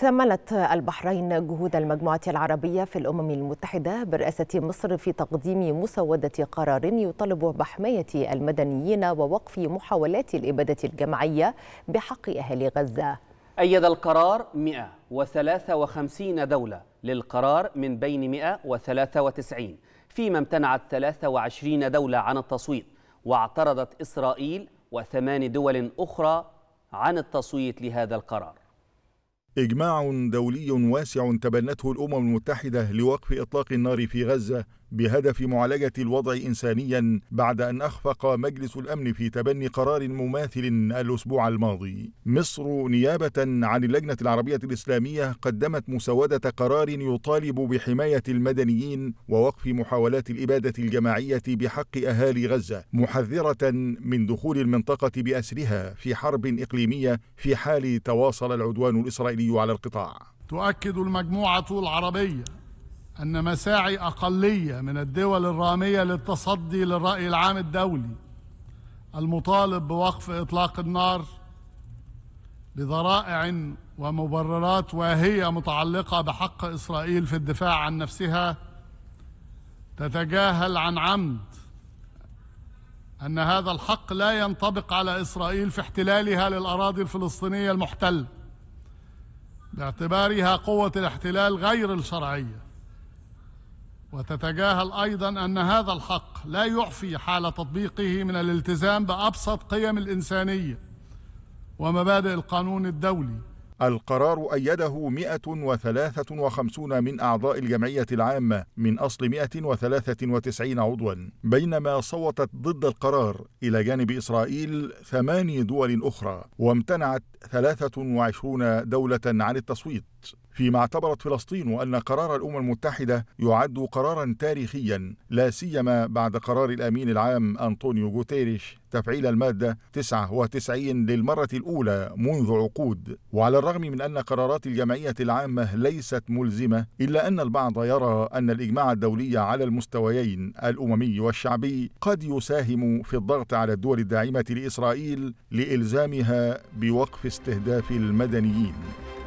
ثملت البحرين جهود المجموعة العربية في الأمم المتحدة برئاسة مصر في تقديم مسودة قرار يطالب بحماية المدنيين ووقف محاولات الإبادة الجماعية بحق أهالي غزة أيد القرار 153 دولة للقرار من بين 193 فيما امتنعت 23 دولة عن التصويت واعترضت إسرائيل وثمان دول أخرى عن التصويت لهذا القرار إجماع دولي واسع تبنته الأمم المتحدة لوقف إطلاق النار في غزة بهدف معالجة الوضع إنسانيا بعد أن أخفق مجلس الأمن في تبني قرار مماثل الأسبوع الماضي مصر نيابة عن اللجنة العربية الإسلامية قدمت مسودة قرار يطالب بحماية المدنيين ووقف محاولات الإبادة الجماعية بحق أهالي غزة محذرة من دخول المنطقة بأسرها في حرب إقليمية في حال تواصل العدوان الإسرائيلي على القطاع تؤكد المجموعة العربية أن مساعي أقلية من الدول الرامية للتصدي للرأي العام الدولي المطالب بوقف إطلاق النار بذرائع ومبررات واهية متعلقة بحق إسرائيل في الدفاع عن نفسها تتجاهل عن عمد أن هذا الحق لا ينطبق على إسرائيل في احتلالها للأراضي الفلسطينية المحتلة باعتبارها قوة الاحتلال غير الشرعية وتتجاهل أيضا أن هذا الحق لا يعفي حال تطبيقه من الالتزام بأبسط قيم الإنسانية ومبادئ القانون الدولي القرار أيده 153 من أعضاء الجمعية العامة من أصل 193 عضوا بينما صوتت ضد القرار إلى جانب إسرائيل ثماني دول أخرى وامتنعت 23 دولة عن التصويت فيما اعتبرت فلسطين أن قرار الأمم المتحدة يعد قرارا تاريخيا لا سيما بعد قرار الأمين العام أنطونيو غوتيريش تفعيل المادة 99 للمرة الأولى منذ عقود وعلى الرغم من أن قرارات الجمعية العامة ليست ملزمة إلا أن البعض يرى أن الإجماع الدولي على المستويين الأممي والشعبي قد يساهم في الضغط على الدول الداعمة لإسرائيل لإلزامها بوقف استهداف المدنيين